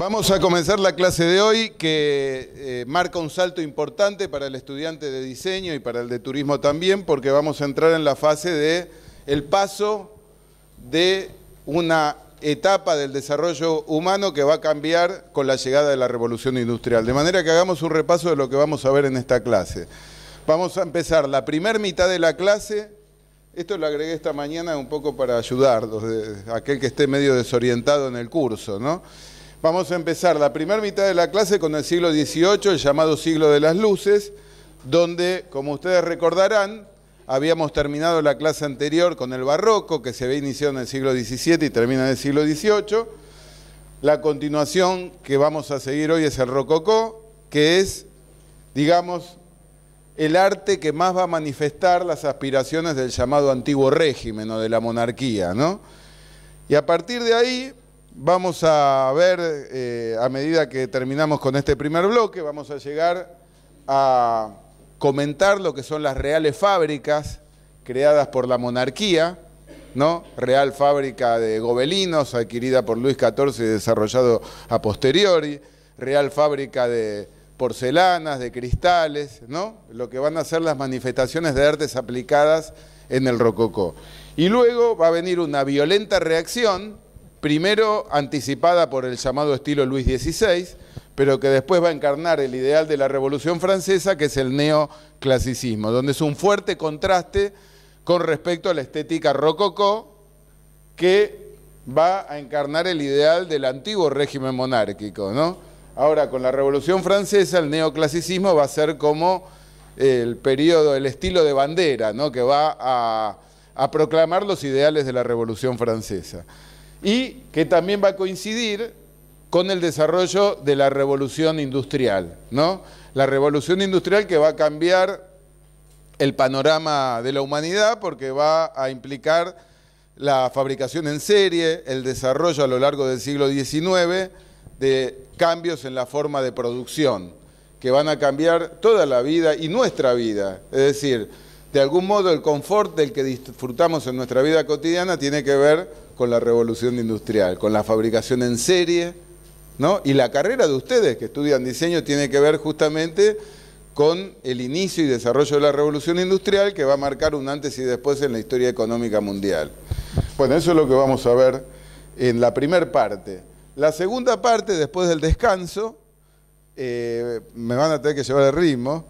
Vamos a comenzar la clase de hoy que eh, marca un salto importante para el estudiante de diseño y para el de turismo también porque vamos a entrar en la fase de el paso de una etapa del desarrollo humano que va a cambiar con la llegada de la revolución industrial. De manera que hagamos un repaso de lo que vamos a ver en esta clase. Vamos a empezar la primer mitad de la clase. Esto lo agregué esta mañana un poco para ayudar, a aquel que esté medio desorientado en el curso, ¿no? Vamos a empezar la primera mitad de la clase con el siglo XVIII, el llamado siglo de las luces, donde, como ustedes recordarán, habíamos terminado la clase anterior con el barroco, que se ve iniciado en el siglo XVII y termina en el siglo XVIII. La continuación que vamos a seguir hoy es el rococó, que es, digamos, el arte que más va a manifestar las aspiraciones del llamado antiguo régimen o de la monarquía, ¿no? Y a partir de ahí Vamos a ver, eh, a medida que terminamos con este primer bloque, vamos a llegar a comentar lo que son las reales fábricas creadas por la monarquía, ¿no? Real fábrica de gobelinos, adquirida por Luis XIV y desarrollado a posteriori, real fábrica de porcelanas, de cristales, ¿no? Lo que van a ser las manifestaciones de artes aplicadas en el rococó. Y luego va a venir una violenta reacción primero anticipada por el llamado estilo Luis XVI, pero que después va a encarnar el ideal de la Revolución Francesa, que es el neoclasicismo, donde es un fuerte contraste con respecto a la estética rococó, que va a encarnar el ideal del antiguo régimen monárquico. Ahora, con la Revolución Francesa, el neoclasicismo va a ser como el periodo, el estilo de bandera, ¿no? que va a proclamar los ideales de la Revolución Francesa y que también va a coincidir con el desarrollo de la revolución industrial, ¿no? La revolución industrial que va a cambiar el panorama de la humanidad porque va a implicar la fabricación en serie, el desarrollo a lo largo del siglo XIX de cambios en la forma de producción, que van a cambiar toda la vida y nuestra vida. Es decir, de algún modo el confort del que disfrutamos en nuestra vida cotidiana tiene que ver con la revolución industrial, con la fabricación en serie, ¿no? Y la carrera de ustedes que estudian diseño tiene que ver justamente con el inicio y desarrollo de la revolución industrial que va a marcar un antes y después en la historia económica mundial. Bueno, eso es lo que vamos a ver en la primera parte. La segunda parte, después del descanso, eh, me van a tener que llevar el ritmo,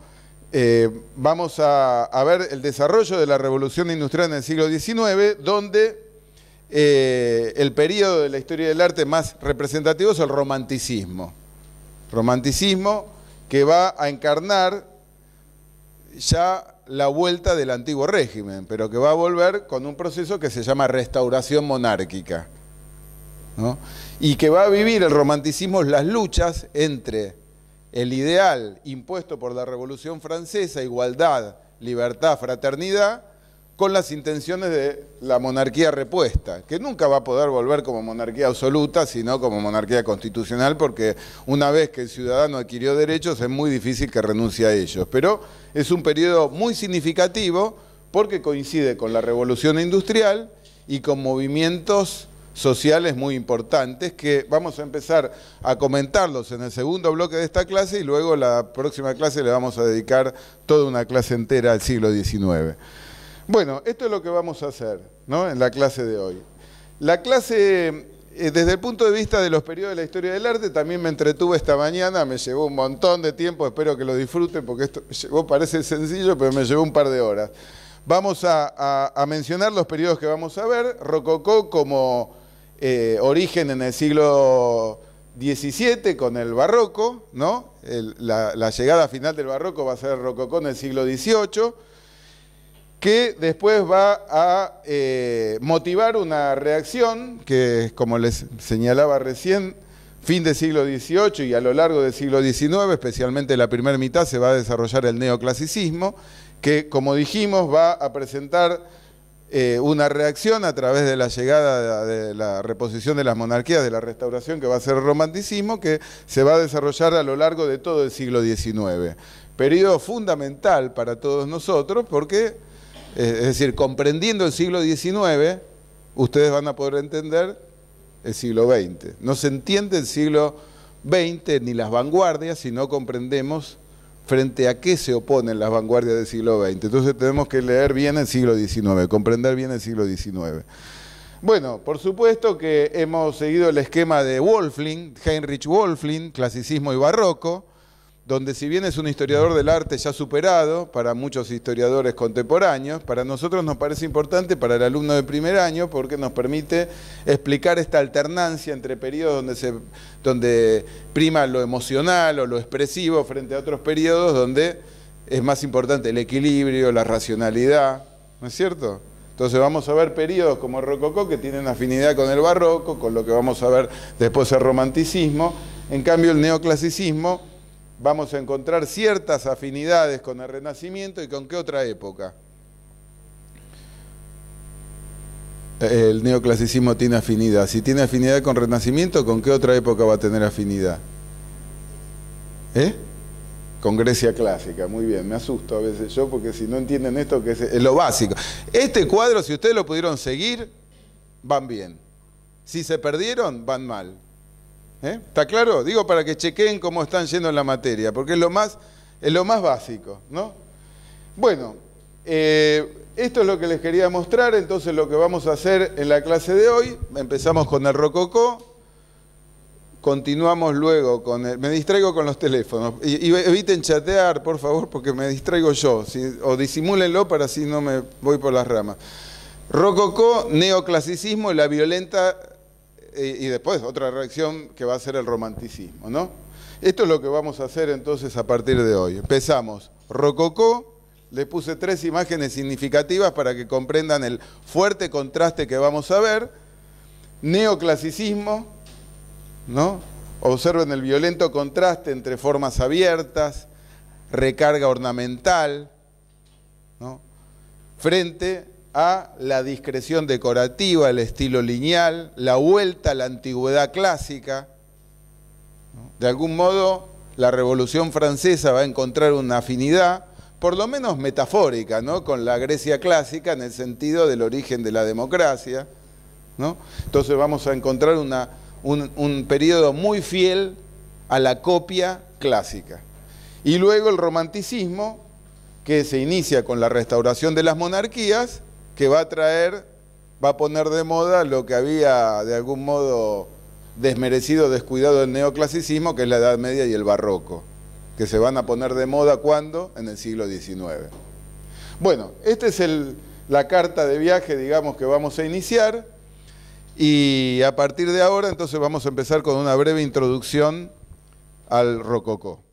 eh, vamos a, a ver el desarrollo de la revolución industrial en el siglo XIX, donde eh, el periodo de la historia del arte más representativo es el romanticismo. Romanticismo que va a encarnar ya la vuelta del antiguo régimen, pero que va a volver con un proceso que se llama restauración monárquica. Y que va a vivir el romanticismo las luchas entre el ideal impuesto por la Revolución Francesa, igualdad, libertad, fraternidad, con las intenciones de la monarquía repuesta, que nunca va a poder volver como monarquía absoluta, sino como monarquía constitucional, porque una vez que el ciudadano adquirió derechos es muy difícil que renuncie a ellos. Pero es un periodo muy significativo porque coincide con la revolución industrial y con movimientos sociales muy importantes que vamos a empezar a comentarlos en el segundo bloque de esta clase y luego la próxima clase le vamos a dedicar toda una clase entera al siglo XIX. Bueno, esto es lo que vamos a hacer ¿no? en la clase de hoy. La clase, eh, desde el punto de vista de los periodos de la historia del arte, también me entretuve esta mañana, me llevó un montón de tiempo, espero que lo disfruten porque esto parece sencillo, pero me llevó un par de horas. Vamos a, mencionar los periodos que vamos a ver. Rococó como eh, origen en el siglo XVII con el barroco, ¿no? la, la llegada final del barroco va a ser rococó en el siglo XVIII que después va a eh, motivar una reacción que, como les señalaba recién, fin del siglo XVIII y a lo largo del siglo XIX, especialmente la primera mitad, se va a desarrollar el neoclasicismo, que, como dijimos, va a presentar eh, una reacción a través de la llegada de, la reposición de las monarquías, de la restauración, que va a ser el romanticismo, que se va a desarrollar a lo largo de todo el siglo XIX. Periodo fundamental para todos nosotros porque eh, es decir, comprendiendo el siglo XIX, ustedes van a poder entender el siglo XX. No se entiende el siglo XX ni las vanguardias si no comprendemos frente a qué se oponen las vanguardias del siglo XX. Entonces tenemos que leer bien el siglo XIX, comprender bien el siglo XIX. Bueno, por supuesto que hemos seguido el esquema de Wolfling, Heinrich Wolfling, clasicismo y barroco, donde si bien es un historiador del arte ya superado, para muchos historiadores contemporáneos, para nosotros nos parece importante para el alumno de primer año porque nos permite explicar esta alternancia entre periodos donde, se, donde prima lo emocional o lo expresivo frente a otros periodos donde es más importante el equilibrio, la racionalidad, ¿no es cierto? Entonces vamos a ver periodos como el Rococó que tienen afinidad con el barroco, con lo que vamos a ver después el romanticismo, en cambio el neoclasicismo vamos a encontrar ciertas afinidades con el Renacimiento y con qué otra época. El neoclasicismo tiene afinidad. Si tiene afinidad con Renacimiento, ¿con qué otra época va a tener afinidad? ¿Eh? Con Grecia clásica, muy bien, me asusto a veces yo porque si no entienden esto que es lo básico. Este cuadro, si ustedes lo pudieron seguir, van bien. Si se perdieron, van mal. ¿Eh? ¿Está claro? Digo para que chequen cómo están yendo en la materia, porque es lo más, es lo más básico, ¿no? Bueno, eh, esto es lo que les quería mostrar, entonces lo que vamos a hacer en la clase de hoy, empezamos con el rococó, continuamos luego con el, me distraigo con los teléfonos y, eviten chatear por favor porque me distraigo yo o disimúlenlo para así no me voy por las ramas rococó neoclasicismo y la violenta y, después otra reacción que va a ser el romanticismo, ¿no? Esto es lo que vamos a hacer entonces a partir de hoy. Empezamos. Rococó, le puse tres imágenes significativas para que comprendan el fuerte contraste que vamos a ver. Neoclasicismo, ¿no? Observen el violento contraste entre formas abiertas, recarga ornamental, Frente a la discreción decorativa, el estilo lineal, la vuelta a la antigüedad clásica. De algún modo, la Revolución Francesa va a encontrar una afinidad, por lo menos metafórica, ¿no? con la Grecia clásica en el sentido del origen de la democracia. ¿no? Entonces vamos a encontrar un, un periodo muy fiel a la copia clásica. Y luego el romanticismo, que se inicia con la restauración de las monarquías que va a traer, va a poner de moda lo que había de algún modo desmerecido, descuidado el neoclasicismo, que es la Edad Media y el Barroco, que se van a poner de moda cuando? En el siglo XIX. Bueno, esta es la carta de viaje, digamos, que vamos a iniciar y a partir de ahora entonces vamos a empezar con una breve introducción al rococó.